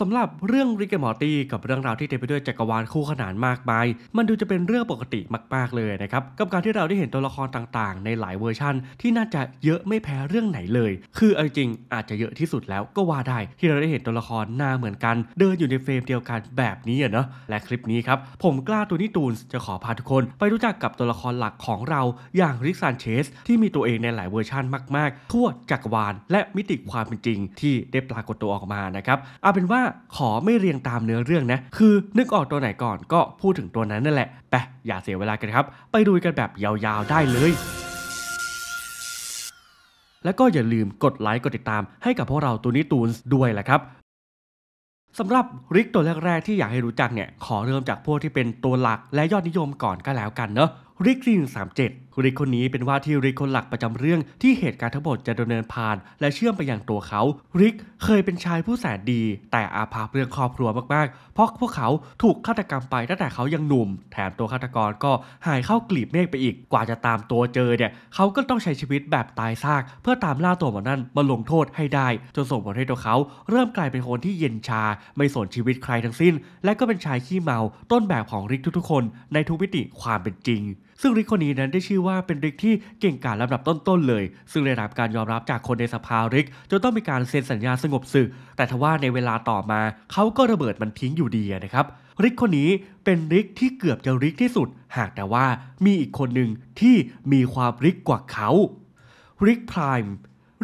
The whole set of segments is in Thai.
สำหรับเรื่องริกมอร์ตี้กับเรื่องราวที่เต็มไปด้วยจักรวาลคู่ขนานมากมายมันดูจะเป็นเรื่องปกติมาก ๆเลยนะครับกับการที่เราได้เห็นตัวละครต่างๆ ในหลายเวอร์ชั่น ที่น่าจะเยอะไม่แพ้เรื่องไหนเลย คือเอาจริง อาจจะเยอะที่สุดแล้วก็ว่าได้ ที่เราได้เห็นตัวละครหน้าเหมือนกัน เดินอยู่ในเฟรมเดียวกันแบบนี้อเนาะและคลิปนี้ครับ ผมกล้าตัวนี้ตูนจะขอพาทุกคนไปรู้จักกับตัวละครหลักของเราอย่างริกซานเชสที่มีตัวเองในหลายเวอร์ชั่นมากๆทั่วจักรวาลและมิติความเป็นจริงที่ได้ปรากฏตัวออกมานะครับเอาเป็นว่าขอไม่เรียงตามเนื้อเรื่องนะ คือนึกออกตัวไหนก่อนก็พูดถึงตัวนั้นนั่นแหละ ไป อย่าเสียเวลากันครับ ไปดูกันแบบยาวๆได้เลย และก็อย่าลืมกดไลค์กดติดตามให้กับพวกเราตัวนี้ตูนด้วยแหละครับ สำหรับริกตัวแรกๆที่อยากให้รู้จักเนี่ย ขอเริ่มจากพวกที่เป็นตัวหลักและยอดนิยมก่อนก็แล้วกันเนอะริกซีนสามเจ็ดริกคนนี้เป็นว่าที่ริกคนหลักประจำเรื่องที่เหตุการณ์ทั้งหมดจะดำเนินผ่านและเชื่อมไปอย่างตัวเขา ริกเคยเป็นชายผู้แสนดีแต่อาภาพเรื่องครอบครัวมากๆ เพราะพวกเขาถูกฆาตกรรมไปตั้งแต่เขายังหนุ่ม แถมตัวฆาตกรก็หายเข้ากลีบเมฆไปอีกกว่าจะตามตัวเจอเนี่ยเขาก็ต้องใช้ชีวิตแบบตายซากเพื่อตามล่าตัวมันนั้นมาลงโทษให้ได้ จนส่งผลให้ตัวเขาเริ่มกลายเป็นคนที่เย็นชาไม่สนชีวิตใครทั้งสิ้นและก็เป็นชายขี้เมาต้นแบบของริกทุกๆคนในทุกมิติความเป็นจริงซึ่งริกคนนี้นั้นได้ชื่อว่าเป็นริกที่เก่งกาจลำดับต้นๆ เลย ซึ่งได้รับการยอมรับจากคนในสภาริกจนต้องมีการเซ็นสัญญาสงบศึกแต่ทว่าในเวลาต่อมาเขาก็ระเบิดมันทิ้งอยู่ดีนะครับริกคนนี้เป็นริกที่เกือบจะริกที่สุด หากแต่ว่ามีอีกคนหนึ่งที่มีความริกกว่าเขาริกไพร์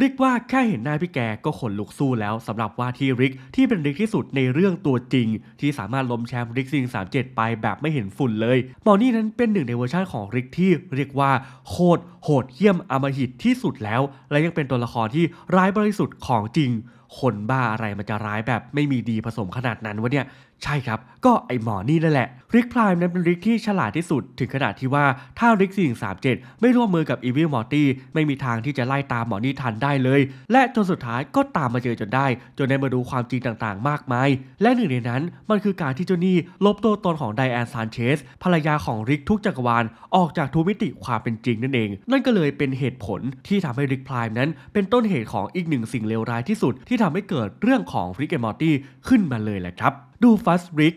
ริกว่าแค่เห็นหน้าพี่แกก็ขนลุกสู้แล้ว สำหรับว่าที่ริกที่เป็นริกที่สุดในเรื่องตัวจริง ที่สามารถล้มแชมป์ริกซิง37 ไปแบบไม่เห็นฝุ่นเลยหมอนี่นั้นเป็นหนึ่ง ในเวอร์ชันของริกที่เรียกว่าโคตรโหดเยี่ยมอมหิตที่สุดแล้ว และยังเป็นตัวละครที่ร้ายบริสุทธิ์ของจริงคนบ้าอะไรมันจะร้ายแบบไม่มีดีผสมขนาดนั้นวะเนี่ยใช่ครับ ก็ไอหมอนี่นั่นแหละ ริกพรายนั้นเป็นริกที่ฉลาดที่สุด ถึงขนาดที่ว่าถ้าริกสสี่ามเจ็ดไม่ร่วมมือกับอีวิลมอร์ตี้ไม่มีทางที่จะไล่ตามหมอนี่ทันได้เลย และจนสุดท้ายก็ตามมาเจอจนได้ จนได้มาดูความจริงต่างๆ มากมาย และหนึ่งในนั้นมันคือการที่เจ้านี่ ลบตัวตนของไดแอนซานเชสภรรยาของริกทุกจักรวาลออกจากทุมิติความเป็นจริงนั่นเอง นั่นก็เลยเป็นเหตุผลที่ทำให้ริกพรายนั้น เป็นต้นเหตุของอีกหนึ่งสิ่งเลวร้ายที่สุดที่ทำให้เกิดเรื่องของริกแอนมอร์ตี้ขึ้นมาเลยแหละครับดูฟัสริก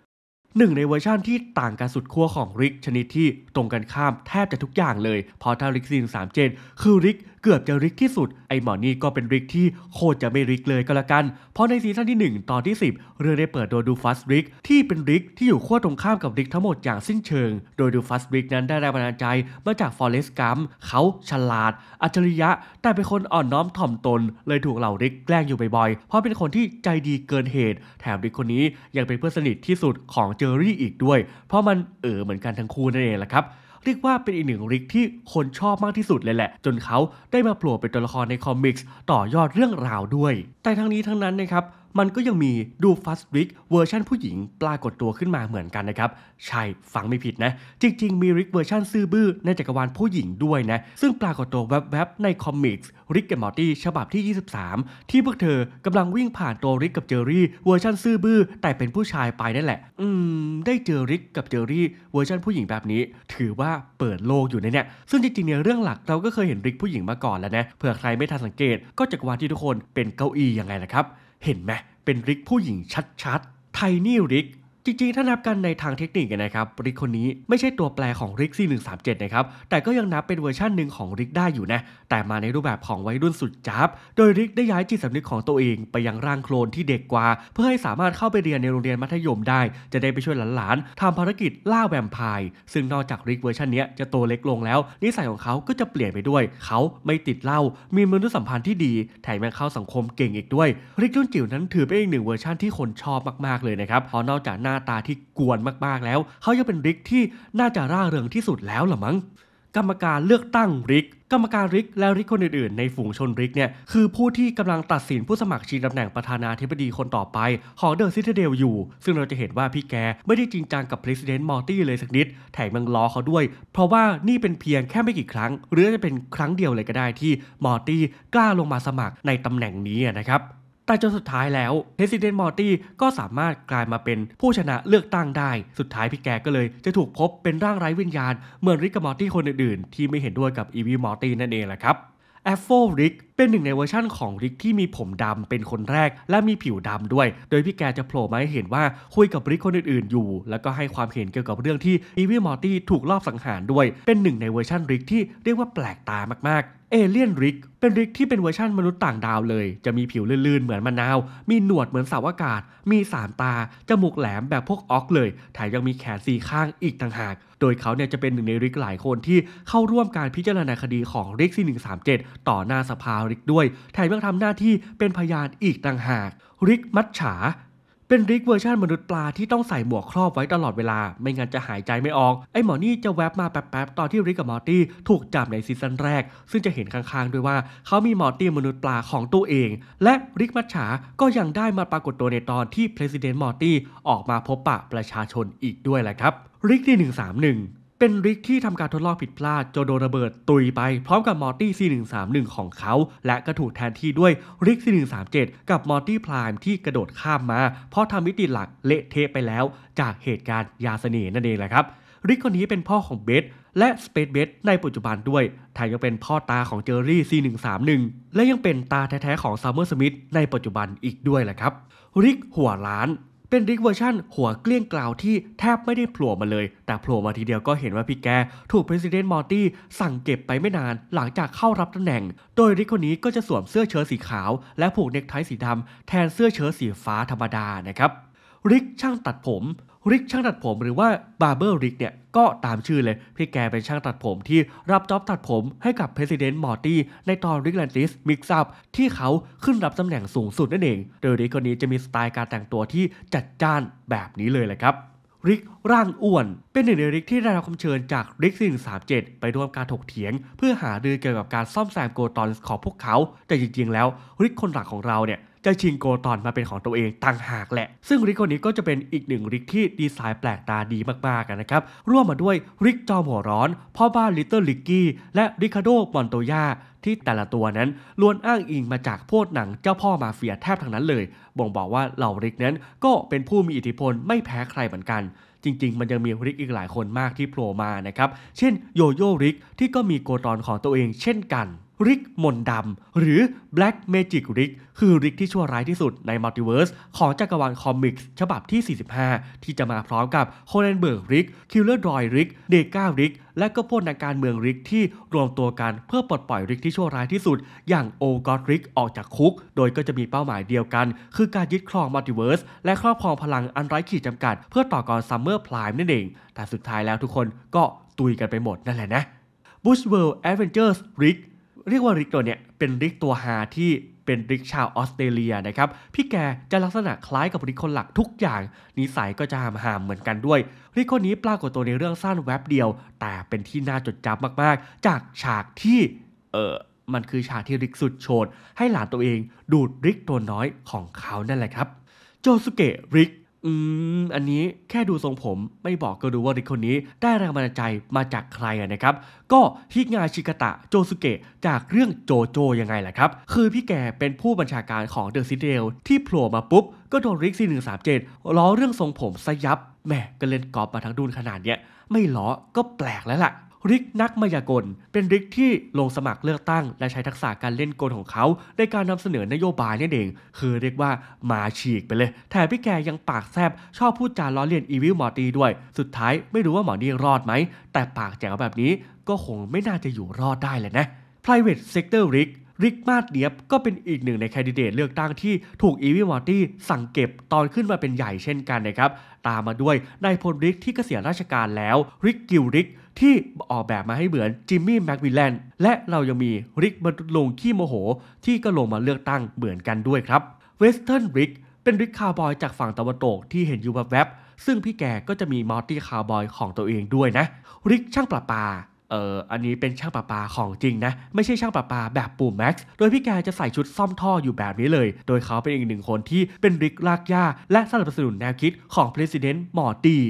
หนึ่งในเวอร์ชั่นที่ต่างกันสุดขั้วของริกชนิดที่ตรงกันข้ามแทบจะทุกอย่างเลยเพราะถ้าริกซีนสามเจนคือริกเกือบจะริกที่สุด ไอหมอนี่ก็เป็นริกที่โคตรจะไม่ริกเลยก็แล้วกัน เพราะในซีซั่นที่ 1 ตอนที่ 10 เรื่องได้เปิดโดยดูฟัสริก ที่เป็นริกที่อยู่ขั้วตรงข้ามกับริกทั้งหมดอย่างสิ้นเชิง โดยดูฟัสริกนั้นได้แรงบันดาลใจมาจากฟอเรสต์กัมเขาฉลาด อัจฉริยะ แต่เป็นคนอ่อนน้อมถ่อมตนเลยถูกเหล่าริกแกล้งอยู่บ่อยๆเพราะเป็นคนที่ใจดีเกินเหตุ แถมริกคนนี้ยังเป็นเพื่อนสนิทที่สุดของเจอรี่อีกด้วย เพราะมันเออเหมือนกันทั้งคู่นั่นเองแหละครับเรียกว่าเป็นอีกหนึ่งริกที่คนชอบมากที่สุดเลยแหละ จนเขาได้มาโผล่เป็นตัวละครในคอมิกส์ต่อยอดเรื่องราวด้วย แต่ทั้งนี้ทั้งนั้นนะครับมันก็ยังมีดูฟัสริกเวอร์ชันผู้หญิงปรากฏตัวขึ้นมาเหมือนกันนะครับ ใช่ ฟังไม่ผิดนะ จริง ๆ มีริกเวอร์ชันซื่อบื้อในจักรวาลผู้หญิงด้วยนะ ซึ่งปรากฏตัวแวบ ๆ ในคอมิกส์ริกกับมอร์ตี้ฉบับที่ 23 ที่พวกเธอกำลังวิ่งผ่านตัวริกกับเจอรี่เวอร์ชันซื่อบื้อ แต่เป็นผู้ชายไปนั่นแหละ อืม ได้เจอริกกับเจอรี่เวอร์ชันผู้หญิงแบบนี้ ถือว่าเปิดโลกอยู่ในเนี่ยซึ่งจริงๆเนี่ยเรื่องหลักเราก็เคยเห็นริกผู้หญิงมาก่อนแล้วนะเผื่อใครไม่ทันสังเกตก็จักรวาลที่ทุกคนเป็นเก้าอี้ยังไงล่ะครับเห็นไหม เป็นริกผู้หญิงชัดๆ ไทนี่ริกจริงๆ ถ้านับกันในทางเทคนิคนะครับ ริกคนนี้ไม่ใช่ตัวแปรของริก4137 นะครับ แต่ก็ยังนับเป็นเวอร์ชั่นหนึ่งของริกได้อยู่นะ แต่มาในรูปแบบของวัยรุ่นสุดจับ โดยริกได้ย้ายจิตสำนึกของตัวเองไปยังร่างโคลนที่เด็กกว่า เพื่อให้สามารถเข้าไปเรียนในโรงเรียนมัธยมได้ จะได้ไปช่วยหลานๆทำภารกิจล่าแวมไพร์ซึ่งนอกจากริกเวอร์ชันนี้จะโตเล็กลงแล้ว นิสัยของเขาก็จะเปลี่ยนไปด้วยเขาไม่ติดเหล้ามีมนุษยสัมพันธ์ที่ดีแถมยังเข้าสังคมเก่งอีกด้วยริกรุ่นจิ๋วนั้นถือเป็นอีกหนึ่งเวอร์ชันที่คนชอบมาก ๆเลยนะครับเพราะนอกจากหน้าหน้าตาที่กวนมาก ๆ แล้ว เขายังเป็นริกที่น่าจะร่าเริงที่สุดแล้วหรือมั้งกรรมการเลือกตั้งริก กรรมการริกและริกคนอื่นๆในฝูงชนริกเนี่ยคือผู้ที่กำลังตัดสินผู้สมัครชิงตำแหน่งประธานาธิบดีคนต่อไปของเดอะซิตเดลอยู่ ซึ่งเราจะเห็นว่าพี่แกไม่ได้จริงจังกับประธานมอร์ตี้เลยสักนิดแถมยังล้อเขาด้วย เพราะว่านี่เป็นเพียงแค่ไม่กี่ครั้ง หรือจะเป็นครั้งเดียวเลยก็ได้ ที่มอร์ตี้กล้าลงมาสมัครในตำแหน่งนี้นะครับแต่จนสุดท้ายแล้วเรสิเดนมอร์ตี้ก็สามารถกลายมาเป็นผู้ชนะเลือกตั้งได้ สุดท้ายพี่แกก็เลยจะถูกพบเป็นร่างไร้วิญญาณ เหมือนริกกับมอร์ตี้คนอื่นๆ ที่ไม่เห็นด้วยกับอีวีมอร์ตี้นั่นเองแหละครับแอฟโฟริกเป็นหนึ่งในเวอร์ชั่นของริกที่มีผมดำเป็นคนแรกและมีผิวดำด้วย โดยพี่แกจะโผล่มาให้เห็นว่าคุยกับริกคนอื่นๆอยู่ แล้วก็ให้ความเห็นเกี่ยวกับเรื่องที่อีวีมอร์ตี้ถูกลอบสังหารด้วย เป็นหนึ่งในเวอร์ชั่นริกที่เรียกว่าแปลกตามากๆเอเลียนริกเป็นริกที่เป็นเวอร์ชั่นมนุษย์ต่างดาวเลย จะมีผิวลื่นๆเหมือนมะนาว มีหนวดเหมือนเสาอากาศมีสามตา จมูกแหลมแบบพวกออกเลยแถมยังมีแขนสี่ข้างอีกต่างหาก โดยเขาเนี่ยจะเป็นหนึ่งในริกหลายคนที่เข้าร่วมการพิจารณาคดีของริกที่137 ต่อหน้าสภาริกด้วยแถมยังทำหน้าที่เป็นพยานอีกต่างหากริกมัดฉาเป็นริกเวอร์ชันมนุษย์ปลาที่ต้องใส่หมวกครอบไว้ตลอดเวลา ไม่งั้นจะหายใจไม่ออก ไอ้หมอนี่จะแวบมาแป๊บๆตอนที่ริกกับมอร์ตี้ถูกจับในซีซั่นแรก ซึ่งจะเห็นข้างๆด้วยว่าเขามีมอร์ตี้มนุษย์ปลาของตัวเอง และริกมัชฉาก็ยังได้มาปรากฏตัวในตอนที่ประธานมอร์ตี้ออกมาพบปะประชาชนอีกด้วยแหละครับริกที่131เป็นริกที่ทำการทดลองผิดพลาดจนโดนระเบิดตุยไป พร้อมกับมอร์ตี้ C131 ของเขา และก็ถูกแทนที่ด้วยริก C137 กับมอร์ตี้พลายที่กระโดดข้ามมา เพราะทำมิติหลักเละเทะไปแล้วจากเหตุการณ์ยาเสน่ห์นั่นเองแหละครับ ริกคนนี้เป็นพ่อของเบสและสเปซเบสในปัจจุบันด้วยแถมยังเป็นพ่อตาของเจอรี่ C131 และยังเป็นตาแท้ๆของซัมเมอร์สมิธในปัจจุบันอีกด้วยแหละครับ ริกหัวล้านเป็นริกเวอร์ชั่นหัวเกลี้ยงกล่าวที่แทบไม่ได้โผล่มาเลย แต่โผล่มาทีเดียวก็เห็นว่าพี่แกถูกประธานมอร์ตี้สั่งเก็บไปไม่นานหลังจากเข้ารับตำแหน่ง โดยริกคนนี้ก็จะสวมเสื้อเชิ้ตสีขาว และผูกเน็กไทสีดำแทนเสื้อเชิ้ตสีฟ้าธรรมดานะครับริกช่างตัดผมริกช่างตัดผมหรือว่าบาร์เบอร์ริกเนี่ยก็ตามชื่อเลย พี่แกเป็นช่างตัดผมที่รับจ็อบตัดผมให้กับเพรสิดเนต์มอร์ตี้ในตอนริกแลนติสมิกซับที่เขาขึ้นรับตำแหน่งสูงสุดนั่นเองโดยริกคนนี้จะมีสไตล์การแต่งตัวที่จัดจ้านแบบนี้เลยแหละครับ ริกร่างอ้วน เป็นหนึ่งในริกที่ได้รับคำเชิญจากริกสิามเจ็ดไปร่วมการถกเถียง เพื่อหารือเกี่ยวกับการซ่อมแซมโกตอนของพวกเขา แต่จริง ๆ แล้วริกคนหลักของเราเนี่ยจะชิงโกตอนมาเป็นของตัวเองต่างหากแหละ ซึ่งริกคนนี้ก็จะเป็นอีกหนึ่งริกที่ดีไซน์แปลกตาดีมากๆกันนะครับร่วมมาด้วยริกจอมหัวร้อนพ่อบ้านลิตเติ้ลลิกกี้และริคาโดมอนโตยาที่แต่ละตัวนั้นล้วนอ้างอิงมาจากพวกหนังเจ้าพ่อมาเฟียแทบทั้งนั้นเลย บ่งบอกว่าเหล่าริกนั้นก็เป็นผู้มีอิทธิพลไม่แพ้ใครเหมือนกัน จริงๆมันยังมีริกอีกหลายคนมากที่โผล่มานะครับเช่นโยโย่ริกที่ก็มีโกตอนของตัวเอง เช่นกันริกมนดำหรือ Black Magic ริกคือริกที่ชั่วร้ายที่สุดในมัลติเวิร์สของจักรวาลคอมิกส์ฉบับที่ 45 ที่จะมาพร้อมกับโคเรนเบิร์กริกคิลเลอร์ดอยริกเดก้าริกและก็พวกนักการเมืองริกที่รวมตัวกันเพื่อปลดปล่อยริกที่ชั่วร้ายที่สุด อย่างโอกอริกออกจากคุก โดยก็จะมีเป้าหมายเดียวกันคือการยึดครองมัลติเวิร์สและครอบครองพลังอันไร้ขีดจำกัดเพื่อต่อกรซัมเมอร์พลายนั่นเอง แต่สุดท้ายแล้วทุกคนก็ตุยกันไปหมดนั่นแหละนะ Bushworld a d v e n เจ r ร s Rick เรียกว่าริกตัวเนี่ยเป็นริกตัวฮาที่เป็นริกชาวออสเตรเลียนะครับพี่แกจะลักษณะคล้ายกับริกคนหลักทุกอย่างนิสัยก็จะหามหามเหมือนกันด้วย ริกคนนี้ปรากฏตัวในเรื่องสั้นแวบเดียว แต่เป็นที่น่าจดจำมาก ๆ จากฉากที่ เออมันคือฉากที่ริกสุดโชน ให้หลานตัวเองดูดริกตัวน้อยของเขานั่นแหละครับ โจสุเกะริกอืม อันนี้แค่ดูทรงผมไม่บอกก็รู้ว่าเด็กคนนี้ได้แรงบันดาลใจมาจากใครนะครับ ก็ฮิงาชิกะตะโจสุเกะจากเรื่องโจโจยังไงล่ะครับ คือพี่แกเป็นผู้บัญชาการของเดอะซิเดล ที่โผล่มาปุ๊บ ก็โดนริกซี่หนึ่งสามเจ็ดล้อเรื่องทรงผมซะยับแหมก็เล่นกอล์ฟมาทั้งดุนขนาดเนี้ย ไม่ล้อก็แปลกแล้วล่ะริกนักมายากลเป็นริกที่ลงสมัครเลือกตั้ง และใช้ทักษะการเล่นกลของเขา ในการนำเสนอนโยบายนี่เอง คือเรียกว่ามาฉีกไปเลย แถมพี่แกยังปากแซบ ชอบพูดจาล้อเลียนอีวิลมอร์ตีด้วยสุดท้ายไม่รู้ว่าหมอนี่รอดไหมแต่ปากแจ๋วแบบนี้ ก็คงไม่น่าจะอยู่รอดได้เลยนะ private sector ริกริกมาดเนียบก็เป็นอีกหนึ่งในแคนดิเดตเลือกตั้งที่ถูกอีวิมอร์ตี้สั่งเก็บตอนขึ้นมาเป็นใหญ่เช่นกันนะครับ ตามมาด้วยนายพลริกที่เกษียณราชการแล้วริกกิลริกที่ออกแบบมาให้เหมือนจิมมี่แม็กวิลแลนและเรายังมีริกบรรทุลงขี้โมโห ที่ก็ลงมาเลือกตั้งเหมือนกันด้วยครับเวสเทิร์นริกเป็นริกคาร์บอยจากฝั่งตะวันตกที่เห็นอยู่แบบแวบซึ่งพี่แกก็จะมีมอ์ตี้คาร์บอยของตัวเองด้วยนะริกช่างประปาเอออันนี้เป็นช่างประปาของจริงนะ ไม่ใช่ช่างประปาแบบปูแม็กซ์ โดยพี่แกจะใส่ชุดซ่อมท่ออยู่แบบนี้เลย โดยเขาเป็นอีกหนึ่งคนที่เป็นริกลากยาและสนับสนุนแนวคิดของประธาน e n t มอร์ตี้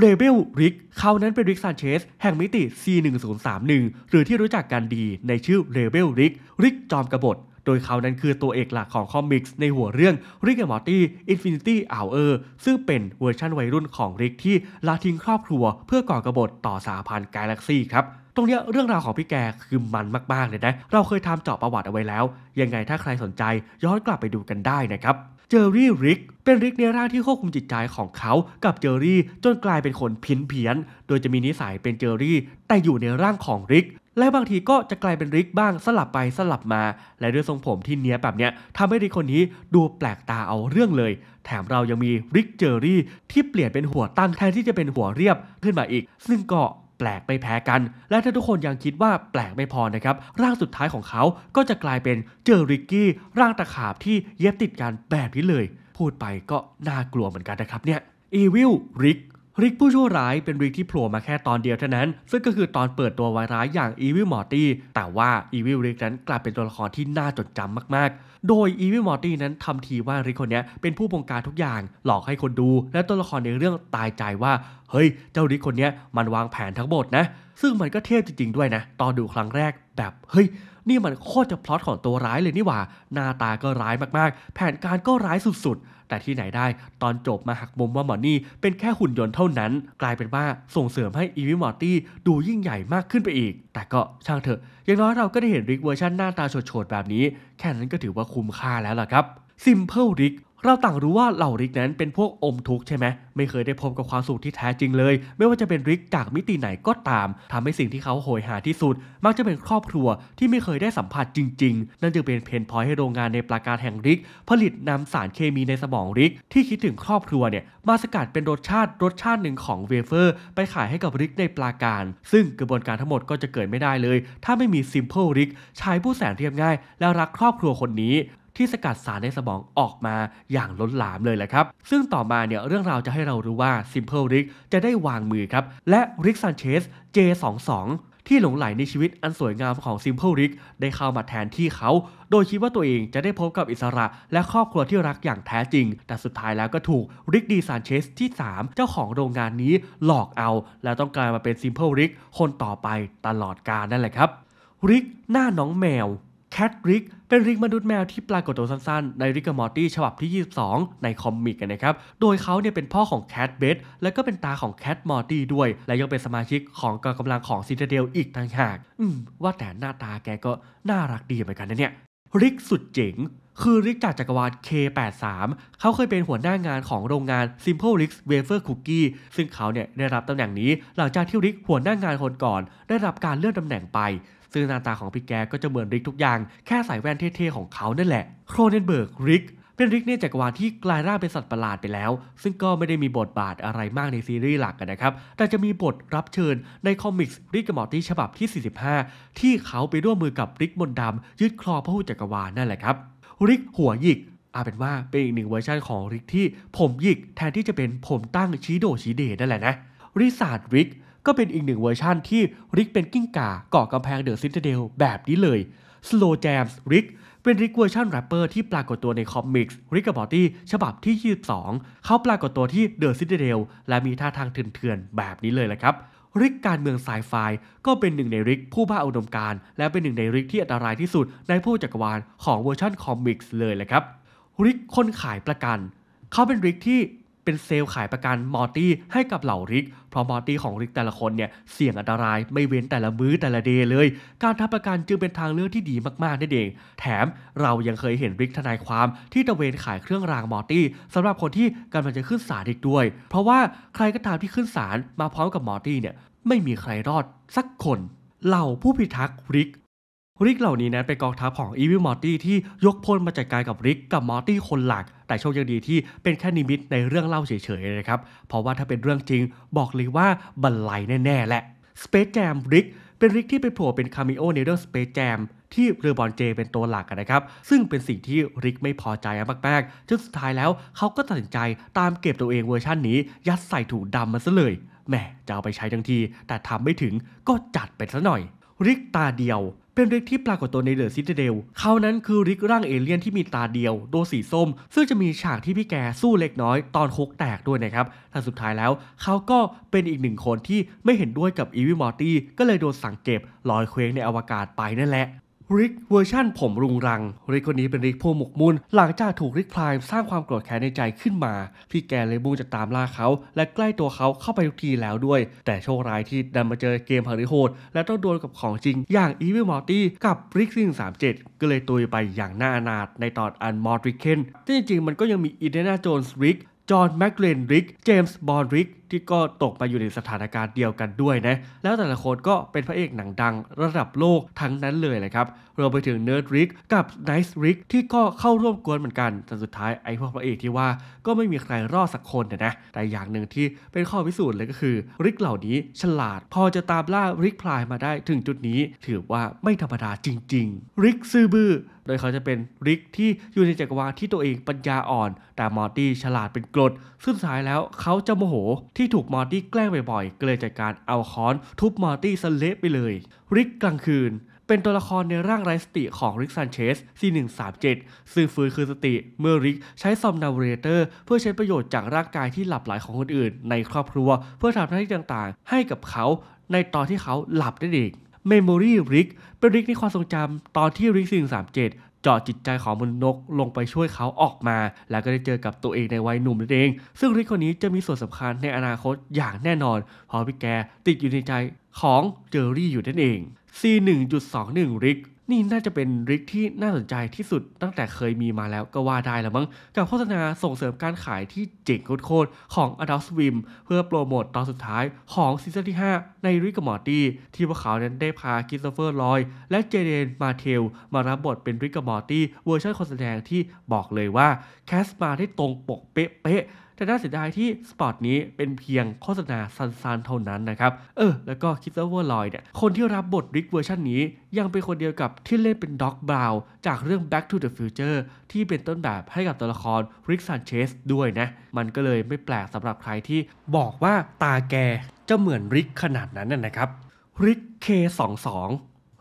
เรเบลริกเขานั้นเป็นริกซานเชสแห่งมิติ C1031 หรือที่รู้จักกันดีในชื่อเรเบลริก ริกจอมกบฏดยเขานั้นคือตัวเอกหลักของคอมิกส์ในหัวเรื่อง Rick and Morty Infinity Hour ซึ่งเป็นเวอร์ชันวัยรุ่นของริกที่ลาทิ้งครอบครัวเพื่อก่อกบฏต่อสาพันธ์กาแล็กซี่ครับ ตรงนี้เรื่องราวของพี่แกคือมันมากๆ เลยนะ เราเคยทำเจาะประวัติเอาไว้แล้ว ยังไงถ้าใครสนใจ ย้อนกลับไปดูกันได้นะครับเจอรี่ริกเป็นริกในร่างที่ควบคุมจิตใจของเขากับเจอรี่จนกลายเป็นคนพินเพี้ยน โดยจะมีนิสัยเป็นเจอรี่ แต่อยู่ในร่างของริก และบางทีก็จะกลายเป็นริกบ้างสลับไปสลับมา และด้วยทรงผมที่เนี้ยแบบเนี้ยทำให้ริกคนนี้ดูแปลกตาเอาเรื่องเลย แถมเรายังมีริกเจอรี่ ที่เปลี่ยนเป็นหัวตั้งแทนที่จะเป็นหัวเรียบขึ้นมาอีก ซึ่งก็แปลกไม่แพ้กัน และถ้าทุกคนยังคิดว่าแปลกไม่พอนะครับ ร่างสุดท้ายของเขาก็จะกลายเป็นเจอริกกี้ร่างตะขาบที่เย็บติดกันแบบนี้เลย พูดไปก็น่ากลัวเหมือนกันนะครับเนี่ยอีวิลริกริกผู้ชั่วร้ายเป็นริกที่โผล่มาแค่ตอนเดียวเท่านั้น ซึ่งก็คือตอนเปิดตัววายร้ายอย่างอีวิลมอร์ตี้แต่ว่าอีวิลริกนั้นกลายเป็นตัวละครที่น่าจดจำมากๆ โดยอีวิลมอร์ตี้นั้นทำทีว่าริกคนนี้เป็นผู้บงการทุกอย่างหลอกให้คนดูและตัวละครในเรื่องตายใจว่าเฮ้ย เจ้าริกคนนี้มันวางแผนทั้งหมดนะ ซึ่งมันก็เท่จริง ๆด้วยนะตอนดูครั้งแรก แบบเฮ้ยนี่มันโคตรจะพลอตของตัวร้ายเลยนี่หว่า หน้าตาก็ร้ายมากๆ แผนการก็ร้ายสุด ๆแต่ที่ไหนได้ตอนจบมาหักมุมว่าหมอนี่เป็นแค่หุ่นยนต์เท่านั้น กลายเป็นว่าส่งเสริมให้อีวิมอร์ตี้ดูยิ่งใหญ่มากขึ้นไปอีก แต่ก็ช่างเถอะ อย่างน้อยเราก็ได้เห็นริกเวอร์ชันหน้าตาโฉดๆแบบนี้แค่นั้นก็ถือว่าคุ้มค่าแล้วล่ะครับซิมเพิลริกเราต่างรู้ว่าเหล่าริกนั้นเป็นพวกอมทุกข์ใช่ไหมไม่เคยได้พบกับความสุขที่แท้จริงเลย ไม่ว่าจะเป็นริกจากมิติไหนก็ตาม ทำให้สิ่งที่เขาโหยหาที่สุด มักจะเป็นครอบครัวที่ไม่เคยได้สัมผัสจริงๆ นั่นจึงเป็นเพนพอยให้โรงงานในปราการแห่งริก ผลิตนำสารเคมีในสมองริก ที่คิดถึงครอบครัวเนี่ยมาสกัดเป็นรสชาติรสชาติหนึ่งของเวเฟอร์ ไปขายให้กับริกในปราการ ซึ่งกระบวนการทั้งหมดก็จะเกิดไม่ได้เลย ถ้าไม่มีซิมเพิลริกชายผู้แสนเรียบง่าย และรักครอบครัวคนนี้ที่สกัดสารในสมองออกมาอย่างล้นหลามเลยแหละครับ ซึ่งต่อมาเนี่ยเรื่องราวจะให้เรารู้ว่าซิมเพิลริกจะได้วางมือครับ และริกซานเชส J22 ที่หลงไหลในชีวิตอันสวยงามของซิมเพิลริกได้เข้ามาแทนที่เขา โดยคิดว่าตัวเองจะได้พบกับอิสระ และครอบครัวที่รักอย่างแท้จริง แต่สุดท้ายแล้วก็ถูกริกดีซานเชสที่ 3 เจ้าของโรงงานนี้หลอกเอา แล้วต้องกลายมาเป็นซิมเพิลริกคนต่อไปตลอดกาลนั่นแหละครับริกหน้าน้องแมวแคทริกเป็นริกมนุษย์แมวที่ปรากฏตัวสั้น ๆ ในริกมอร์ตี้ฉบับที่ 22 ในคอมมิกนะครับ โดยเขาเนี่ยเป็นพ่อของแคทเบสและก็เป็นตาของแคทมอร์ตี้ด้วย และยังเป็นสมาชิกของกองกำลังของซิตาเดลอีกต่างหาก อืม ว่าแต่หน้าตาแกก็น่ารักดีเหมือนกันนะเนี่ยริกสุดเจ๋ง คือริกจากจักรวาล K83 เขาเคยเป็นหัวหน้างานของโรงงาน Simple r i x Wafer Cookie ซึ่งเขาเนี่ยได้รับตำแหน่งนี้ หลังจากที่ริกหัวหน้างานคนก่อน ได้รับการเลื่อนตำแหน่งไปซึ่งหน้าตาของพี่แกก็จะเหมือนริกทุกอย่างแค่ใส่แว่นเท่ๆของเขานั่นแหละโครเนนเบิร์กริก เป็นริกเนจักรวาลที่กลายร่างเป็นสัตว์ประหลาดไปแล้ว ซึ่งก็ไม่ได้มีบทบาทอะไรมากในซีรีส์หลักนะครับ แต่จะมีบทรับเชิญในคอมิกส์ริกกับมอร์ตี้ฉบับที่ 45 ที่เขาไปร่วมมือกับริกมนดำยึดครองพระหุจักรวาลนั่นแหละครับริกหัวหยิกอาเป็นว่าเป็นอีกหนึ่งเวอร์ชันของริกที่ผมหยิกแทนที่จะเป็นผมตั้งชี้โดชี้เดนั่นแหละนะริซาร์ดริกก็เป็นอีกหนึ่งเวอร์ชั่นที่ริกเป็นกิ้งก่าเกาะกำแพงเดอะซินเดลแบบนี้เลย Slow Jams ริกเป็นริกเวอร์ชันแรปเปอร์ที่ปรากฏตัวในคอมิกส์ริกกับบอตี้ฉบับที่ 22 เขาปรากฏตัวที่เดอะซิตเดลและมีท่าทางเถื่อนๆแบบนี้เลยแหละครับริกการเมืองสายไฟก็เป็นหนึ่งในริก ผู้บ้าอุดมการและเป็นหนึ่งในริกที่อันตรายที่สุดในผู้จักรวาลของเวอร์ชันคอมิกส์เลยแหละครับริกคนขายประกันเขาเป็นริกที่เป็นเซลล์ขายประกันมอร์ตี้ให้กับเหล่าริก เพราะมอร์ตี้ของริกแต่ละคนเนี่ยเสี่ยงอันตรายไม่เว้นแต่ละมื้อแต่ละเดย์เลย การทำประกันจึงเป็นทางเลือกที่ดีมากๆนั่นเอง แถมเรายังเคยเห็นริกทนายความที่ตะเวนขายเครื่องรางมอร์ตี้สำหรับคนที่กำลังจะขึ้นศาลอีกด้วย เพราะว่าใครก็ตามที่ขึ้นศาลมาพร้อมกับมอร์ตี้เนี่ยไม่มีใครรอดสักคน เหล่าผู้พิทักษ์ริกริกเหล่านี้นั้นเป็นกองทัพของอีวิลมอร์ตี้ที่ยกพลมาจัดการกับริกกับมอร์ตี้คนหลัก แต่โชคยังดีที่เป็นแค่นิมิตในเรื่องเล่าเฉยๆนะครับ เพราะว่าถ้าเป็นเรื่องจริงบอกเลยว่าบันไลแน่ๆแหละสเปซแจมริกเป็นริกที่ไปโผล่เป็นคาเมโอในเรื่องสเปซแจมที่เรือบอลเจเป็นตัวหลักนะครับ ซึ่งเป็นสิ่งที่ริกไม่พอใจมากกจนสุดท้ายแล้วเขาก็ตัดสินใจตามเก็บตัวเองเวอร์ชั่นนี้ ยัดใส่ถุงดำมันซะเลย แหมจะเอาไปใช้ทันที แต่ทำไม่ถึงก็จัดไปซะหน่อย ริกตาเดียวเป็นริกที่ปรากฏตัวในเดอะซิตเดลเขานั้นคือริกร่างเอเลี่ยนที่มีตาเดียวตัวสีส้ม ซึ่งจะมีฉากที่พี่แกสู้เล็กน้อยตอนโคกแตกด้วยนะครับแต่สุดท้ายแล้ว เขาก็เป็นอีกหนึ่งคนที่ไม่เห็นด้วยกับอีวิมอร์ตี้ก็เลยโดนสั่งเก็บลอยเคว้งในอวกาศไปนั่นแหละริกเวอร์ชั่นผมรุงรังริกคนนี้เป็นริกผู้หมกมุ่นหลังจากถูกริกพลายสร้างความโกรธแค้นในใจขึ้นมา พี่แกเลยมุ่งจะตามล่าเขา และใกล้ตัวเขาเข้าไปทุกทีแล้วด้วย แต่โชคร้ายที่ดันมาเจอเกมพาริโฮดและต้องดวลกับของจริงอย่างอีวิลมอร์ตี้กับริกซิงสามเจ็ดก็เลยตุยไปอย่างน่าอนาถในตอนอันมอร์ริกเคนที่จริงมันก็ยังมีอีเดน่าโจนส์ริกจอห์นแมกเลนริกเจมส์บอนริกที่ก็ตกไปอยู่ในสถานการณ์เดียวกันด้วยนะ แล้วแต่ละคนก็เป็นพระเอกหนังดัง ระดับโลกทั้งนั้นเลยเลยครับ รวมไปถึงเนิร์ดริกกับไนซ์ริกที่ก็เข้าร่วมกวนเหมือนกันแต่สุดท้ายไอ้พวกพระเอกที่ว่าก็ไม่มีใครรอดสักคนนะ แต่อย่างหนึ่งที่เป็นข้อพิสูจน์เลยก็คือ ริกเหล่านี้ฉลาด พอจะตามล่าริกพลายมาได้ถึงจุดนี้ ถือว่าไม่ธรรมดาจริงๆริกซื่อบื้อดยเขาจะเป็นริก ที่อยู่ในจักรวาลที่ตัวเองปัญญาอ่อน แต่มอร์ตี้ฉลาดเป็นกรด ซึ่งสุดท้ายแล้วเขาจะโมโหที่ถูกมอร์ตี้แกล้งบ่อยๆก็เลยจัดการเอาค้อนทุบมอร์ตี้สเลปไปเลย ริกกลางคืน เป็นตัวละครในร่างไร้สติของริกซันเชส C137 ซึ่งฟื้นคืนสติ เมื่อริกใช้ซอมนาเวเตอร์เพื่อใช้ประโยชน์จากร่างกายที่หลับไหลของคนอื่นในครอบครัวเพื่อทำหน้าที่ต่างๆ ให้กับเขาในตอนที่เขาหลับได้เองเมมโมรี่ริก เป็นริกในความทรงจำตอนที่ริกซิง37จาะจิตใจของมนุษย์นกลงไปช่วยเขาออกมา และก็ได้เจอกับตัวเองในวัยหนุ่มนั่นเอง ซึ่งฤทธิ์คนนี้จะมีส่วนสำคัญในอนาคตอย่างแน่นอนเพราะพี่แกติดอยู่ในใจของเจอรี่อยู่นั่นเอง C1.21 ริกนี่น่าจะเป็นริกที่น่าสนใจที่สุดตั้งแต่เคยมีมาแล้วก็ว่าได้แล้วมั้งกับโฆษณาส่งเสริมการขายที่เจ๋งโคตรของ Adult Swim เพื่อโปรโมตตอนสุดท้ายของซีซั่นที่ 5 ในริกกับมอร์ตี้ที่พวกเขานั้นได้พาคิสโตเฟอร์ลอย และเจเดนมาเทลมารับบทเป็นริกกับมอร์ตี้เวอร์ชันคนแสดงที่บอกเลยว่าแคสมาได้ตรงปกเป๊ะแต่น่าเสียดายที่สปอตนี้เป็นเพียงโฆษณาสั้นๆเท่านั้นนะครับ เออ แล้วก็คิดเตอร์วอลอยเนี่ย คนที่รับบทริกเวอร์ชันนี้ยังเป็นคนเดียวกับที่เล่นเป็นด็อกบราวจากเรื่อง Back to the Future ที่เป็นต้นแบบให้กับตัวละครริกซันเชสด้วยนะ มันก็เลยไม่แปลกสำหรับใครที่บอกว่าตาแกจะเหมือนริกขนาดนั้นนะครับ ริก K22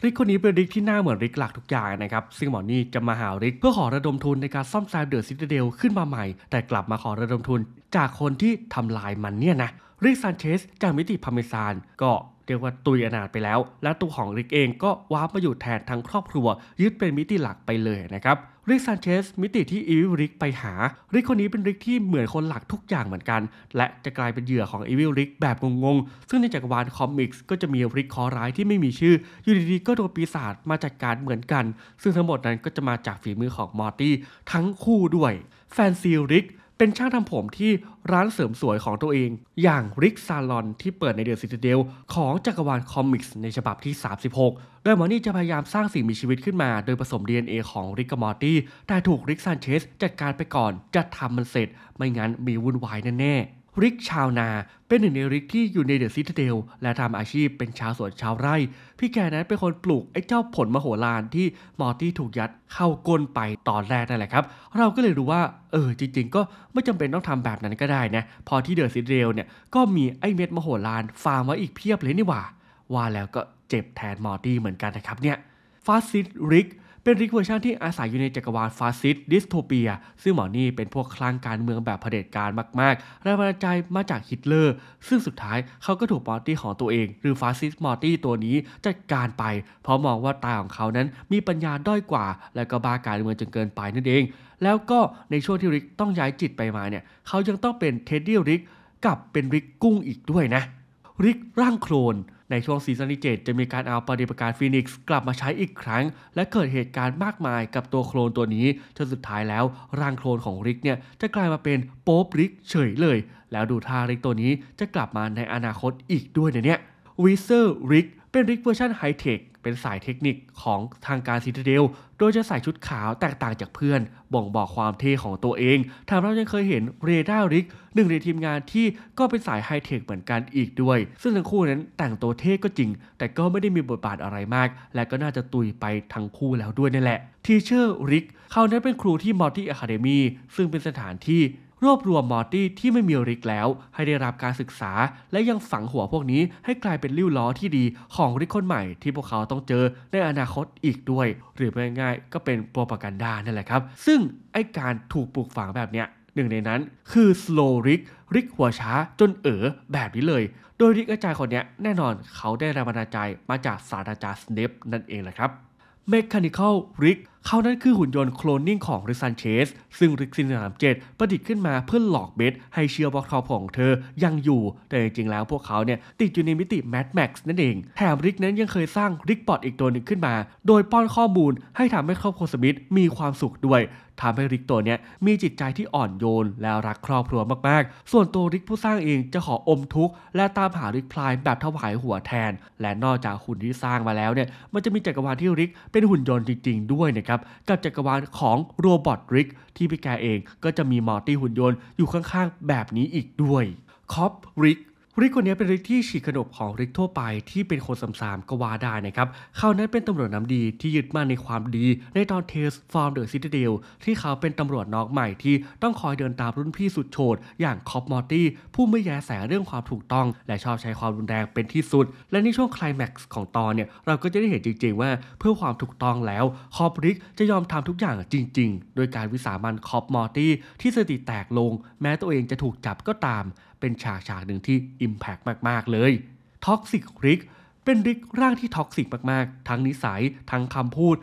ริกคนนี้เป็นริกที่หน้าเหมือนริกหลักทุกอย่างนะครับ ซึ่งหมอนี่จะมาหาริกเพื่อขอระดมทุน ในการซ่อมแซมเดอะซิตเดลขึ้นมาใหม่ แต่กลับมาขอระดมทุน จากคนที่ทำลายมันเนี่ยนะริกซานเชสจากมิติพามิซานก็เรียกว่าตุยอนาถไปแล้ว และตัวของริกเองก็ว้ามาอยู่แทนทั้งครอบครัว ยึดเป็นมิติหลักไปเลยนะครับริกซานเชสมิติที่อีวิลริกไปหาริกคนนี้เป็นริกที่เหมือนคนหลักทุกอย่างเหมือนกัน และจะกลายเป็นเหยื่อของอีวิลริกแบบงงๆ ซึ่งในจักรวาลคอมิกส์ก็จะมีริกคอร้ายที่ไม่มีชื่ออยู่ดีๆก็โดนปีศาจมาจัดการเหมือนกัน ซึ่งทั้งหมดนั้นก็จะมาจากฝีมือของมอร์ตี้ทั้งคู่ด้วยแฟนซีริกเป็นช่างทำผมที่ร้านเสริมสวยของตัวเอง อย่างริกซาลอนที่เปิดในเดือนสิงหาคมของจักรวาลคอมิกส์ในฉบับที่ 36โดยมอนี่จะพยายามสร้างสิ่งมีชีวิตขึ้นมา โดยผสม DNA ของริกกมอร์ตี้แต่ถูกริกซานเชสจัดการไปก่อน จะทำมันเสร็จไม่งั้นมีวุ่นวายแน่ๆริกชาวนาเป็นหนึ่งในริกที่อยู่ในเดอะซิตาเดล และทำอาชีพเป็นชาวสวนชาวไร่ พี่แกนั้นเป็นคนปลูกไอ้เจ้าผลมโหฬารที่มอตี้ถูกยัดเข้าก้นไปตอนแรกนั่นแหละครับ เราก็เลยรู้ว่าเออจริงๆ ก็ไม่จำเป็นต้องทำแบบนั้นก็ได้นะ พอที่เดอะซิตาเดลเนี่ยก็มีไอ้เม็ดมโหฬารฟาร์มไว้อีกเพียบเลยนี่หว่า ว่าแล้วก็เจ็บแทนมอตี้เหมือนกันนะครับเนี่ยฟาสซิสริกเป็นริกเวอร์ชันที่อาศัยอยู่ในจักรวาลฟาสซิสต์ดิสโทเปียซึ่งหมอนี่เป็นพวกคลังการเมืองแบบเผด็จการมากๆแรงบันดาลใจมาจากฮิตเลอร์ ซึ่งสุดท้ายเขาก็ถูกมอร์ตี้ของตัวเอง หรือฟาสซิสต์มอร์ตี้ตัวนี้จัดการไป เพราะมองว่าตาของเขานั้นมีปัญญาด้อยกว่าและก็บ้าการเมืองจนเกินไปนั่นเอง แล้วก็ในช่วงที่ริกต้องย้ายจิตไปมาเนี่ยเขายังต้องเป็นเท็ดดี้ริกกับเป็นริกกุ้งอีกด้วยนะ ริกร่างโคลนในช่วงซีซั่นที่เจะมีการเอาปฏิบัติการฟีนิกซ์กลับมาใช้อีกครั้ง และเกิดเหตุการณ์มากมายกับตัวโคลนตัวนี้จนสุดท้ายแล้วร่างโคลนของริกเนี่ยจะกลายมาเป็นโป๊บริกเฉยเลย แล้วดูท่าริกตัวนี้จะกลับมาในอนาคตอีกด้วยเนี่ยวิเซอร์ริกเป็นริกเวอร์ชันไฮเทคเป็นสายเทคนิคของทางการซิตาเดล โดยจะใส่ชุดขาวแตกต่างจากเพื่อน บ่งบอกความเท่ของตัวเองทำเรายังเคยเห็นเรดาริกหนึ่งในทีมงานที่ก็เป็นสายไฮเทคเหมือนกันอีกด้วย ซึ่งทั้งคู่นั้นแต่งตัวเท่ก็จริง แต่ก็ไม่ได้มีบทบาทอะไรมาก และก็น่าจะตุยไปทั้งคู่แล้วด้วยนั่นแหละ ทีเชอร์ริก เขานั้นเป็นครูที่มอร์ตี้อะคาเดมีซึ่งเป็นสถานที่รวบรวมมอร์ตี้ที่ไม่มีริกแล้ว ให้ได้รับการศึกษาและยังฝังหัวพวกนี้ให้กลายเป็นลิ้วล้อที่ดีของริกคนใหม่ที่พวกเขาต้องเจอในอนาคตอีกด้วย หรือง่ายก็เป็นโปรปากันดานั่นแหละครับ ซึ่งไอการถูกปลูกฝังแบบเนี้ยหนึ่งในนั้นคือสโลริกริกหัวช้าจนเอ๋อแบบนี้เลย โดยริกอาจารย์คนนี้แน่นอนเขาได้แรงบรนจารย์มาจากศาสตราจารย์สเนป นั่นเองแหละครับ Mechanical Rick เขานั้นคือหุ่นยนต์โคลนนิ่งของริซันเชสซึ่งริกซินสามเจ็ดประดิษฐ์ขึ้นมาเพื่อหลอกเบสให้เชื่อว่าคทอของเธอยังอยู่แต่จริงๆแล้วพวกเขาเนี่ยติดอยู่ในมิติแมดแม็กซ์นั่นเอง แถมริกนั้นยังเคยสร้างริกบอดอีกตัวหนึ่งขึ้นมา โดยป้อนข้อมูลให้ทำให้ครอบครัวสมิธมีความสุขด้วยทำให้ริกตัวนี้มีจิตใจที่อ่อนโยนและรักครอบครัวมากๆ ส่วนตัวริกผู้สร้างเองจะขออมทุกข์และตามหาริกพลายแบบถวายหัวแทน และนอกจากหุ่นที่สร้างมาแล้วเนี่ยมันจะมีจักรวาลที่ริกเป็นหุ่นยนต์จริง ๆด้วยนะครับกับจักรวาลของโรบอทริกที่พี่แกเอง ก็จะมีมอร์ตี้หุ่นยนต์อยู่ข้างๆแบบนี้อีกด้วยคอปริกริกคนนี้เป็นริกที่ฉีกขนบของริกทั่วไปที่เป็นคนสำสามก็ว่าได้นะครับ เขานั้นเป็นตำรวจน้ำดีที่ยึดมั่นในความดีในตอนเทสฟอร์มเดอะซิตี้เดลที่เขาเป็นตำรวจน้องใหม่ที่ต้องคอยเดินตามรุ่นพี่สุดโฉดอย่างคอปมอร์ตี้ผู้ไม่แยแสเรื่องความถูกต้อง และชอบใช้ความรุนแรงเป็นที่สุด และในช่วงคลายแม็กซ์ของตอนเนี่ยเราก็จะได้เห็นจริงๆว่าเพื่อความถูกต้องแล้วคอปริก จะยอมทำทุกอย่างจริง ๆ โดยการวิสามันคอปมอร์ตี้ที่สติแตกลง แม้ตัวเองจะถูกจับก็ตามเป็นฉากฉากหนึ่งที่ Impact มาก ๆ เลยท็อกซิกริกเป็นริกร่างที่ท็อกซิกมาก ๆ ทั้งนิสัยทั้งคำพูด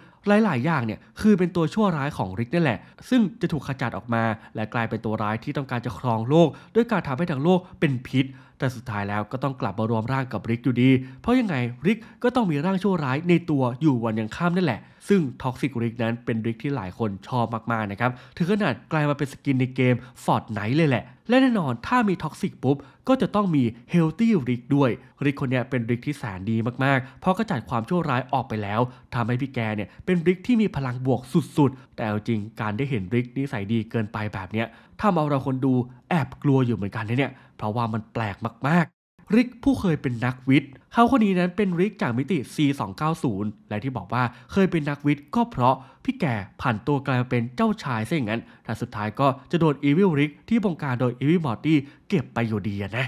หลาย ๆ อย่างเนี่ยคือเป็นตัวชั่วร้ายของริกนั่นแหละ ซึ่งจะถูกขจัดออกมา และกลายเป็นตัวร้ายที่ต้องการจะครองโลก ด้วยการทำให้ทั้งโลกเป็นพิษแต่สุดท้ายแล้วก็ต้องกลับมารวมร่างกับริกอยู่ดี เพราะยังไงริกก็ต้องมีร่างชั่วร้ายในตัวอยู่วันยังข้ามนั่นแหละ ซึ่งท็อกซิกริกนั้นเป็นริกที่หลายคนชอบมากๆนะครับ ถึงขนาดกลายมาเป็นสกินในเกมฟอร์ดไนท์เลยแหละ และแน่นอนถ้ามีท็อกซิกปุ๊บก็จะต้องมีเฮลตี้ริกด้วย ริกคนนี้เป็นริกที่แสนดีมากๆเพราะก็จัดความชั่วร้ายออกไปแล้ว ทำให้พี่แกเนี่ยเป็นริกที่มีพลังบวกสุดๆ แต่เอาจริงการได้เห็นริกนิสัยดีเกินไปแบบเนี้ยทำเอาเราคนดูแอบกลัวอยู่เหมือนกันเลยเนี่ย เพราะว่ามันแปลกมากๆ ริกผู้เคยเป็นนักวิทย์เขาคนนี้นั้นเป็นริกจากมิติ C290 และที่บอกว่าเคยเป็นนักวิทย์ ก็เพราะพี่แก่ผ่านตัวกลายมาเป็นเจ้าชายซะอย่างนั้น แต่สุดท้ายก็จะโดนอีวิลริกที่บงการโดยอีวิลมอร์ตี้เก็บไปอยู่ดีนะ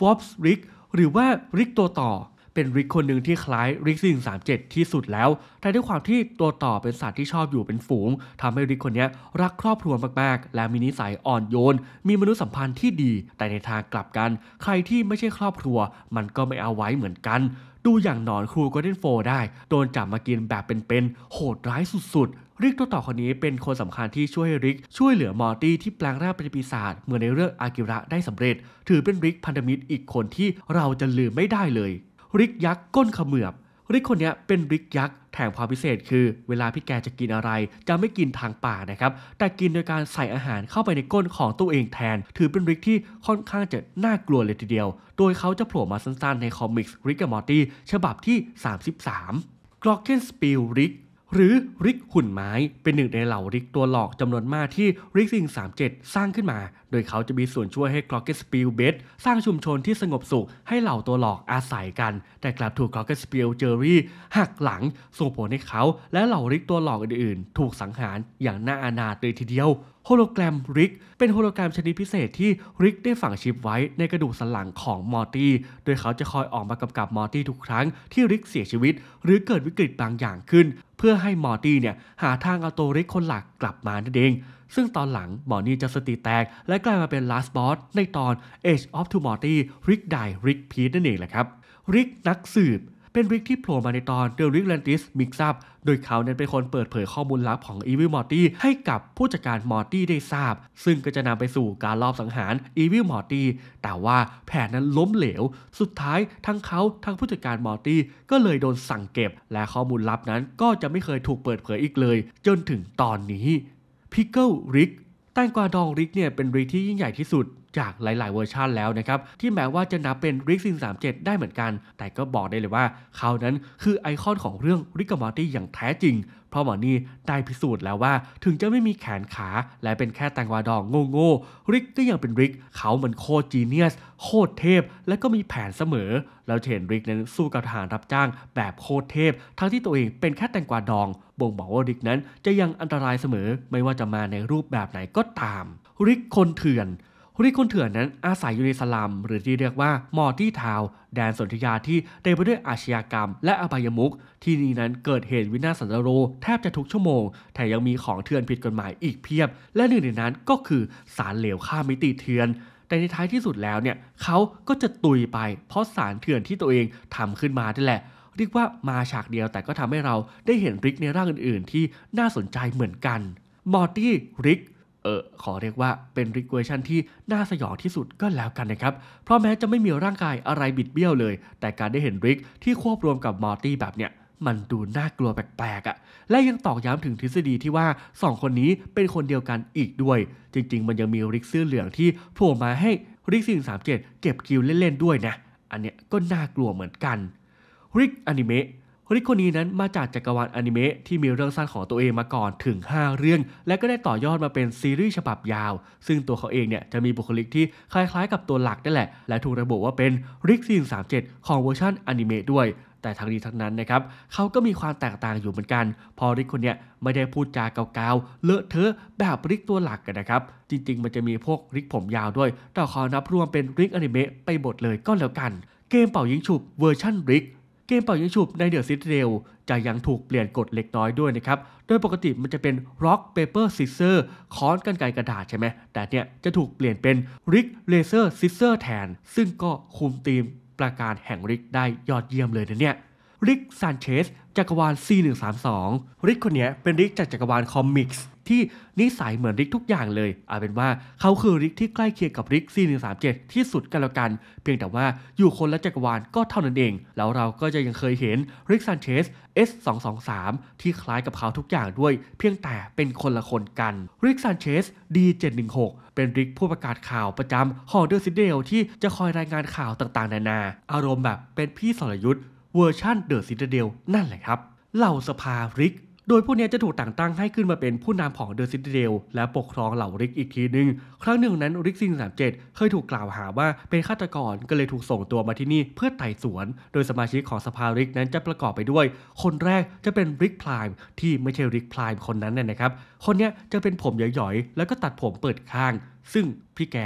วอปส์ริกหรือว่าริกตัวต่อเป็นริกคนหนึ่งที่คล้ายริกซิงสามเจ็ดที่สุดแล้ว แต่ด้วยความที่ตัวต่อเป็นสัตว์ที่ชอบอยู่เป็นฝูง ทำให้ริกคนนี้รักครอบครัวมาก ๆ และมีนิสัยอ่อนโยน มีมนุษยสัมพันธ์ที่ดี แต่ในทางกลับกัน ใครที่ไม่ใช่ครอบครัว มันก็ไม่เอาไว้เหมือนกัน ดูอย่างหนอนครูโกลเด้นโฟได้ โดนจับมากินแบบเป็นๆ โหดร้ายสุดๆ ริกตัวต่อคนนี้เป็นคนสำคัญที่ช่วยริกช่วยเหลือมอร์ตี้ที่แปลงร่างเป็นปีศาจเหมือนในเรื่องอากิระได้สำเร็จ ถือเป็นริกพันธมิตรอีกคนที่เราจะลืมไม่ได้เลยริกยักษ์ก้นขมือบ ริกคนนี้เป็นริกยักษ์แถมความพิเศษคือเวลาพี่แกจะกินอะไร จะไม่กินทางปากนะครับ แต่กินโดยการใส่อาหารเข้าไปในก้นของตัวเองแทน ถือเป็นริกที่ค่อนข้างจะน่ากลัวเลยทีเดียว โดยเขาจะโผล่มาสั้นๆในคอมิกส์ริกกับมอร์ตี้ฉบับที่ 33กรอกเกนสปิลริกหรือริกหุ่นไม้เป็นหนึ่งในเหล่าริกตัวหลอกจำนวนมากที่ริกซิง37 สร้างขึ้นมาโดยเขาจะมีส่วนช่วยให้คลอกเกตสปิลเบดสร้างชุมชนที่สงบสุขให้เหล่าตัวหลอกอาศัยกัน แต่กลับถูกคลอกเกตสปิลเจอรี่หักหลังส่งผลให้เขา และเหล่าริกตัวหลอกอื่น ๆ ถูกสังหารอย่างน่าอาณาถเลยทีเดียว โฮโลแกรมริกเป็นโฮโลแกรมชนิดพิเศษที่ริกได้ฝังชิปไว้ในกระดูกสันหลังของมอร์ตี้ โดยเขาจะคอยออกมากำกับมอร์ตี้ทุกครั้งที่ริกเสียชีวิต หรือเกิดวิกฤตบางอย่างขึ้น เพื่อให้มอร์ตี้เนี่ยหาทางเอาตัวริกคนหลักกลับมานั่นเองซึ่งตอนหลังบมอนี่จะสติแตกและกลายมาเป็นลาสบอสในตอน Age of t o m o r t y ริกไดริกพี e นั่นเองแหละครับริกนักสืบ เป็นริกที่โผล่มาในตอนเดลิกแลนติสมิกซับโดยเขาเนี่ยเป็นคนเปิดเผยข้อมูลลับของอีวิลมอร์ตี้ให้กับผู้จัดการมอร์ตี้ได้ทราบ ซึ่งก็จะนำไปสู่การลอบสังหารอีวิลมอร์ตี้แต่ว่าแผนนั้นล้มเหลว สุดท้ายทั้งเขาทั้งผู้จัดการมอร์ตี้ก็เลยโดนสั่งเก็บ และข้อมูลลับนั้น ก็จะไม่เคยถูกเปิดเผยอีกเลย จนถึงตอนนี้พิกเกิลริกแตงกวาดองริกเนี่ยเป็นริกที่ยิ่งใหญ่ที่สุดจากหลาย ๆเวอร์ชันแล้วนะครับ ที่แม้ว่าจะนับเป็นริกซิน37 ได้เหมือนกัน แต่ก็บอกได้เลยว่าเขานั้นคือไอคอนของเรื่องริกมอร์ตี้อย่างแท้จริง เพราะหมอนี่ได้พิสูจน์แล้วว่า ถึงจะไม่มีแขนขาและเป็นแค่แตงวาดองโง่ๆริกก็ยังเป็นริกเขาเหมือนโคจีเนียสโคตรเทพ และก็มีแผนเสมอแล้วเห็นริกนั้นสู้กับทหารรับจ้าง แบบโคตรเทพ ทั้งที่ตัวเองเป็นแค่แตงกวาดอง บ่งบอกว่าริกนั้น จะยังอันตรายเสมอ ไม่ว่าจะมาในรูปแบบไหนก็ตาม ริกคนเถื่อนนที่คนเถื่อนนั้นอาศัยอยู่ในสลัมหรือที่เรียกว่ามอร์ตี้ทาวแดนสนธิยาที่เต็มไปด้วยอาชญากรรมและอบายมุก ที่นี่นั้นเกิดเหตุวินาศสันตโรแทบจะทุกชั่วโมง แต่ยังมีของเถื่อนผิดกฎหมายอีกเพียบ และหนึ่งในนั้นก็คือสารเหลวข้ามมิติเถื่อน แต่ในท้ายที่สุดแล้วเนี่ยเขาก็จะตุยไปเพราะสารเถื่อนที่ตัวเองทำขึ้นมาได้แหละเรียกว่ามาฉากเดียวแต่ก็ทำให้เราได้เห็นริกในร่างอื่น ๆ ที่น่าสนใจเหมือนกัน มอร์ตี้ริกเออขอเรียกว่าเป็นริกเวชันที่น่าสยองที่สุดก็แล้วกันนะครับ เพราะแม้จะไม่มีร่างกายอะไรบิดเบี้ยวเลย แต่การได้เห็นริกที่ควบรวมกับมอร์ตี้แบบเนี้ยมันดูน่ากลัวแปลกๆอะ่ะและยังตอกย้ำถึงทฤษฎีที่ว่า 2 คนนี้เป็นคนเดียวกันอีกด้วย จริงๆ มันยังมีริกเสื้อเหลืองที่โผล่มาให้ริกซิงสามเจ็ดเก็บคิวเล่นๆด้วยนะ อันเนี้ยก็น่ากลัวเหมือนกันริกอนิเมะฮริโคนีนั้นมาจากจักรวาลอนิเมะที่มีเรื่องสั้นของตัวเองมาก่อนถึง 5 เรื่องและก็ได้ต่อยอดมาเป็นซีรีส์ฉบับยาว ซึ่งตัวเขาเองเนี่ยจะมีบุคลิกที่คล้ายๆกับตัวหลักนั่นแหละ และถูกระบุว่าเป็นริกซีน37 ของเวอร์ชันอนิเมะด้วย แต่ทั้งนี้ทั้งนั้นนะครับ เขาก็มีความแตกต่างอยู่เหมือนกัน พอริกคนเนี้ยไม่ได้พูดจาเกาๆเลอะเทอะแบบริกตัวหลักกันนะครับจริงๆ มันจะมีพวกริกผมยาวด้วยแต่ขอนับรวมเป็นริกอนิเมะไปหมดเลยก็แล้วกัน เกมเป่ายิงฉุบเวอร์ชันริกเกมเป่ายิงฉุบในเดือดซิตเรลจะยังถูกเปลี่ยนกฎเล็กน้อยด้วยนะครับ โดยปกติมันจะเป็น rock paper scissor ค้อนกันไกกระดาษใช่ไหม แต่เนี่ยจะถูกเปลี่ยนเป็น rick laser scissor แทน ซึ่งก็คุมทีมประการแห่งริกได้ยอดเยี่ยมเลยนะเนี่ยริกซานเชส จักรวาล C132 ริกคนนี้เป็นริกจากจักรวาลคอมิกส์ที่นิสัยเหมือนริกทุกอย่างเลยเอาเป็นว่า เขาคือริกที่ใกล้เคียงกับริก 4137 ที่สุดกันแล้วกัน เพียงแต่ว่าอยู่คนละจักรวาลก็เท่านั้นเอง แล้วเราก็จะยังเคยเห็นริกซันเชส S223 ที่คล้ายกับเขาทุกอย่างด้วย เพียงแต่เป็นคนละคนกัน ริกซันเชส D716 เป็นริกผู้ประกาศข่าวประจำฮอเดอร์ซิเดลที่จะคอยรายงานข่าวต่างๆ นานา อารมณ์แบบเป็นพี่สรยุทธ์เวอร์ชันเดอะซิดเดลนั่นแหละครับ เหล่าสภาริกโดยผู้นี้จะถูกแต่งตั้งให้ขึ้นมาเป็นผู้นำของเดอะซิตี้เดลและปกครองเหล่าริกอีกทีหนึ่งครั้งหนึ่งนั้นริกซิงสามเจ็ดเคยถูกกล่าวหาว่าเป็นฆาตกร ก็เลยถูกส่งตัวมาที่นี่เพื่อไต่สวน โดยสมาชิกของสภาริกนั้นจะประกอบไปด้วย คนแรกจะเป็นริกพลายที่ไม่ใช่ริกพลายคนนั้นนะครับ คนนี้จะเป็นผมหย่อยๆ แล้วก็ตัดผมเปิดข้าง ซึ่งพี่แก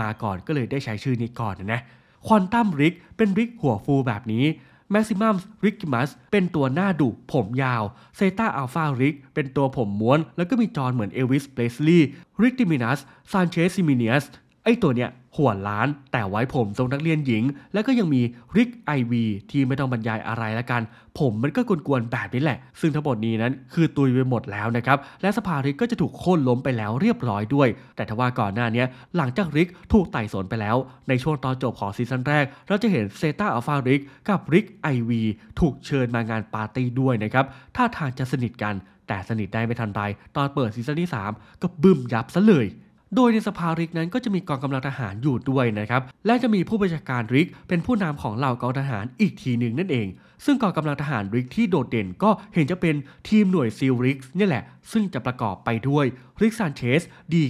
มาก่อนก็เลยได้ใช้ชื่อนี้ก่อนนะ ควอนตัมริกเป็นริกหัวฟูแบบนี้แมซิมัมริกิมัสเป็นตัวหน้าดุผมยาว เซตาอัลฟาริก เป็นตัวผมม้วน แล้วก็มีจอนเหมือนเอลวิสเบสลีย์ริกติมินัส ซานเชสซิมิเนียสไอ้ตัวเนี้ยหัวล้านแต่ไว้ผมทรงนักเรียนหญิง แล้วก็ยังมีริกไอวีที่ไม่ต้องบรรยายอะไรละกัน ผมมันก็กวนๆแบบนี้แหละ ซึ่งทั้งหมดนี้นั้นคือตุยไปหมดแล้วนะครับ และสภาริกก็จะถูกโค่นล้มไปแล้วเรียบร้อยด้วย แต่ทว่าก่อนหน้านี้ หลังจากริกถูกไต่สวนไปแล้ว ในช่วงตอนจบของซีซั่นแรกเราจะเห็นเซตาอัลฟาริกกับริกไอวีถูกเชิญมางานปาร์ตี้ด้วยนะครับท่าทางจะสนิทกันแต่สนิทได้ไม่ทันไรตอนเปิดซีซั่นที่ 3 ก็บึ้มยับซะเลยโดยในสภาริกนั้นก็จะมีกองกำลังทหารอยู่ด้วยนะครับ และจะมีผู้บัญชาการริก เป็นผู้นำของเหล่ากองทหารอีกทีหนึ่งนั่นเอง ซึ่งกองกำลังทหารริก ที่โดดเด่นก็เห็นจะเป็นทีมหน่วยซีลริกนี่แหละ ซึ่งจะประกอบไปด้วยริกซานเชสดี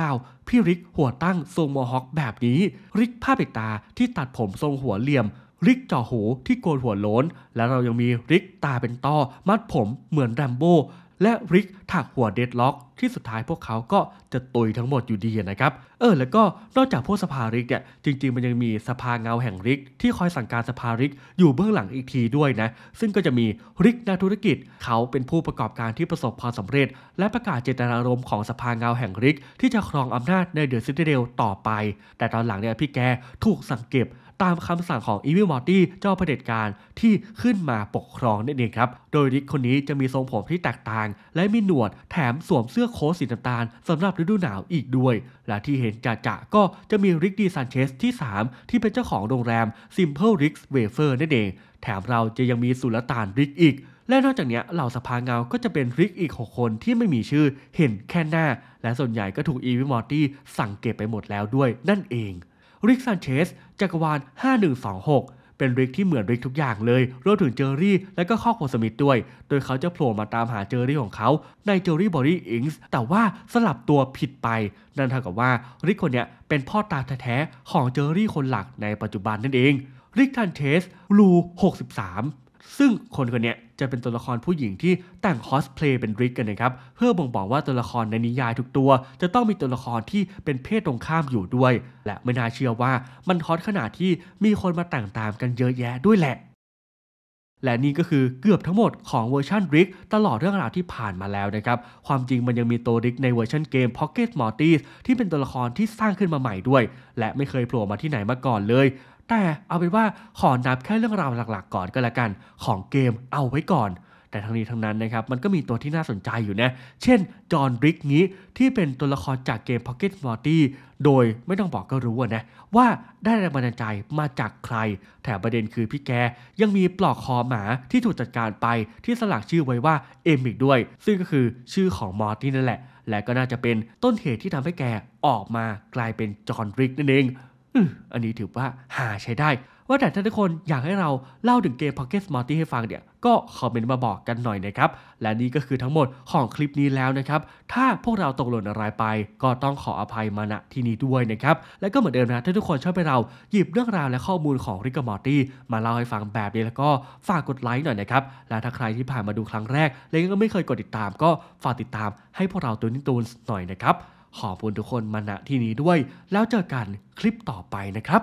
99พี่ริกหัวตั้งทรงมอฮอคแบบนี้ ริกผ้าปิดตาที่ตัดผมทรงหัวเหลี่ยม ริกจ่อหู ที่โกนหัวโล้น และเรายังมีริกตาเป็นต้อมัดผม เหมือนแรมโบและริกถักหัวเดดล็อก ที่สุดท้ายพวกเขาก็จะตุยทั้งหมดอยู่ดีนะครับ เออแล้วก็นอกจากพวกสภาริกเนี่ยจริงๆมันยังมีสภาเงาแห่งริก ที่คอยสั่งการสภาริกอยู่เบื้องหลังอีกทีด้วยนะ ซึ่งก็จะมีริกนักธุรกิจเขาเป็นผู้ประกอบการที่ประสบความสำเร็จ และประกาศเจตนารมณ์ของสภาเงาแห่งริก ที่จะครองอำนาจในเดอะซิตี้เดลต่อไป แต่ตอนหลังเนี่ยพี่แกถูกสั่งเก็บตามคำสั่งของอีวิลมอร์ตี้เจ้าเผด็จการที่ขึ้นมาปกครองนั่นเองครับ โดยริกคนนี้จะมีทรงผมที่แตกต่าง และมีหนวดแถมสวมเสื้อโค้ทสีน้ำตาลสำหรับฤดูหนาวอีกด้วย และที่เห็นจ่าจะก็จะมีริกดีซานเชสที่ 3 ที่เป็นเจ้าของโรงแรม Simple r i c k s w a f e r นั่นเอง แถมเราจะยังมีสุลต่านริกอีก และนอกจากนี้เหล่าสภาเงาก็จะเป็นริกอีก6คนที่ไม่มีชื่อเห็นแค่หน้า และส่วนใหญ่ก็ถูกอีวิมอร์ตี้สั่งเก็บไปหมดแล้วด้วยนั่นเองริกซานเชส จักรวาล 5126 เป็นริกที่เหมือนริกทุกอย่างเลย รวมถึงเจอรี่และก็ข้อโคสมิธด้วย โดยเขาจะโผล่มาตามหาเจอรี่ของเขาในเจอรี่บอรี่อิงส์ แต่ว่าสลับตัวผิดไป นั่นเท่ากับว่าริกคนนี้เป็นพ่อตาแท้ๆของเจอรี่คนหลักในปัจจุบันนั่นเอง ริกทันเชสรู63ซึ่งคนคนนี้จะเป็นตัวละครผู้หญิงที่แต่งคอสเพลย์เป็นริกกันนะครับ เพื่อบ่งบอกว่าตัวละครในนิยายทุกตัว จะต้องมีตัวละครที่เป็นเพศตรงข้ามอยู่ด้วย และไม่น่าเชื่อว่ามันฮอตขนาดที่มีคนมาแต่งตามกันเยอะแยะด้วยแหละ และนี่ก็คือเกือบทั้งหมดของเวอร์ชันริกตลอดเรื่องราวที่ผ่านมาแล้วนะครับความจริงมันยังมีตัวริก ในเวอร์ชันเกม Pocket m o r t i s ที่เป็นตัวละครที่สร้างขึ้นมาใหม่ด้วย และไม่เคยโผล่มาที่ไหนมาก่อนเลยแต่เอาเป็นว่าขอนับแค่เรื่องราวหลักๆ ก่อนก็แล้วกันของเกมเอาไว้ก่อน แต่ทั้งนี้ทั้งนั้นนะครับมันก็มีตัวที่น่าสนใจอยู่นะ เช่น จอห์นริกนี้ที่เป็นตัวละครจากเกม Pocket m o r t y โดยไม่ต้องบอกก็รู้นะว่าได้แรงบันดาลใจมาจากใคร แถมประเด็นคือพี่แกยังมีปลอกคอหมาที่ถูกจัดการไปที่สลักชื่อไว้ว่าเอมิกด้วย ซึ่งก็คือชื่อของมอร์ตี้นั่นแหละ และก็น่าจะเป็นต้นเหตุที่ทำให้แกออกมากลายเป็นจอห์นริกนั่นเองอันนี้ถือว่าหาใช้ได้ ว่าแต่ท่านทุกคนอยากให้เราเล่าถึงเกม Pocket Smarty ให้ฟังเนี่ย ก็คอมเมนต์มาบอกกันหน่อยนะครับ และนี่ก็คือทั้งหมดของคลิปนี้แล้วนะครับ ถ้าพวกเราตกหล่นอะไรไป ก็ต้องขออภัยมาณที่นี้ด้วยนะครับ และก็เหมือนเดิมนะ ถ้าทุกคนชอบให้เรา หยิบเรื่องราวและข้อมูลของริกมอร์ตี้มาเล่าให้ฟังแบบนี้แล้วก็ฝากกดไลค์หน่อยนะครับ และถ้าใครที่ผ่านมาดูครั้งแรกและยังไม่เคยกดติดตาม ก็ฝากติดตาม ให้พวกเราตัวนิ้ตูนหน่อยนะครับขอบคุณทุกคนมาณที่นี้ด้วย แล้วเจอกันคลิปต่อไปนะครับ